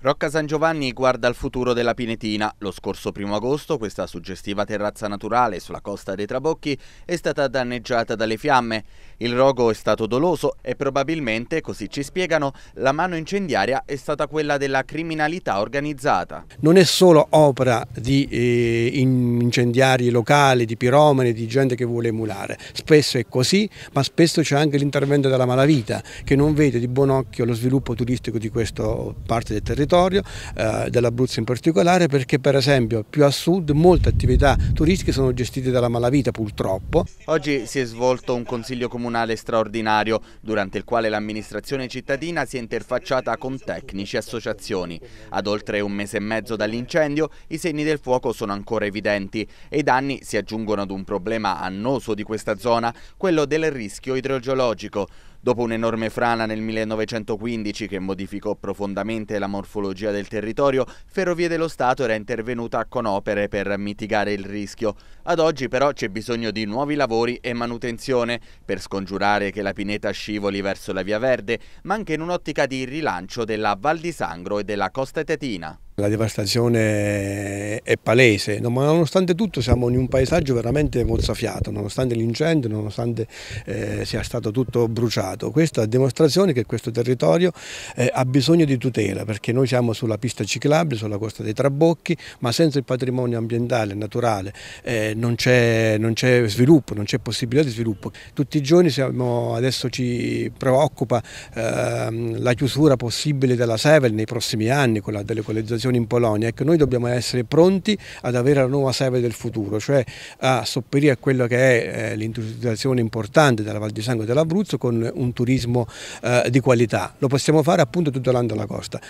Rocca San Giovanni guarda al futuro della Pinetina. Lo scorso primo agosto questa suggestiva terrazza naturale sulla costa dei Trabocchi è stata danneggiata dalle fiamme. Il rogo è stato doloso e probabilmente, così ci spiegano, la mano incendiaria è stata quella della criminalità organizzata. Non è solo opera di eh, incendiari locali, di piromani, di gente che vuole emulare. Spesso è così, ma spesso c'è anche l'intervento della malavita che non vede di buon occhio lo sviluppo turistico di questa parte del territorio territorio, eh, dell'Abruzzo in particolare, perché per esempio più a sud molte attività turistiche sono gestite dalla malavita purtroppo. Oggi si è svolto un consiglio comunale straordinario, durante il quale l'amministrazione cittadina si è interfacciata con tecnici e associazioni. Ad oltre un mese e mezzo dall'incendio i segni del fuoco sono ancora evidenti e i danni si aggiungono ad un problema annoso di questa zona, quello del rischio idrogeologico. Dopo un'enorme frana nel 1915 che modificò profondamente la morfologia del territorio, Ferrovie dello Stato era intervenuta con opere per mitigare il rischio. Ad oggi però c'è bisogno di nuovi lavori e manutenzione per scongiurare che la pineta scivoli verso la Via Verde, ma anche in un'ottica di rilancio della Val di Sangro e della Costa Tetina. La devastazione è palese, ma nonostante tutto siamo in un paesaggio veramente mozzafiato, nonostante l'incendio, nonostante eh, sia stato tutto bruciato. Questa è dimostrazione che questo territorio eh, ha bisogno di tutela, perché noi siamo sulla pista ciclabile, sulla costa dei Trabocchi, ma senza il patrimonio ambientale, e naturale, eh, non c'è sviluppo, non c'è possibilità di sviluppo. Tutti i giorni siamo, adesso ci preoccupa ehm, la chiusura possibile della Sevel nei prossimi anni con la delocalizzazione situazione in Polonia, ecco, noi dobbiamo essere pronti ad avere la nuova sede del futuro, cioè a sopperire a quello che è eh, l'industrializzazione importante della Val di Sangue e dell'Abruzzo con un turismo eh, di qualità. Lo possiamo fare appunto tutelando la costa.